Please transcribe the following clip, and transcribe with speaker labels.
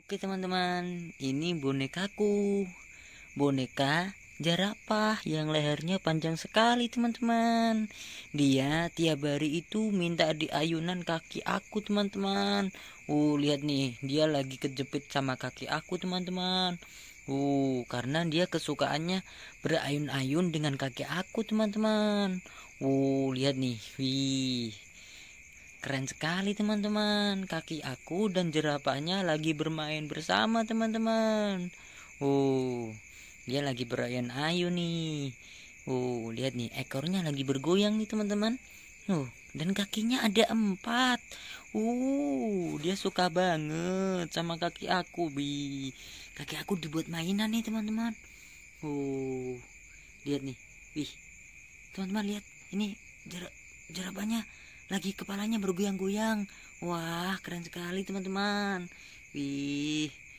Speaker 1: Oke teman-teman, ini bonekaku. Boneka jarapah yang lehernya panjang sekali teman-teman. Dia tiap hari itu minta diayunan kaki aku teman-teman. Uh, lihat nih, dia lagi kejepit sama kaki aku teman-teman. Uh, karena dia kesukaannya berayun-ayun dengan kaki aku teman-teman. Uh, lihat nih. Wih, Keren sekali teman-teman, kaki aku dan jerapahnya lagi bermain bersama teman-teman. Oh, dia lagi bermain ayu nih. Oh, lihat nih ekornya lagi bergoyang nih teman-teman. Oh, dan kakinya ada empat. Uh, dia suka banget sama kaki aku bi. Kaki aku dibuat mainan nih teman-teman. Uh, lihat nih, wih, teman-teman lihat ini jerapahnya lagi kepalanya bergoyang-goyang. Wah, keren sekali teman-teman. Wih.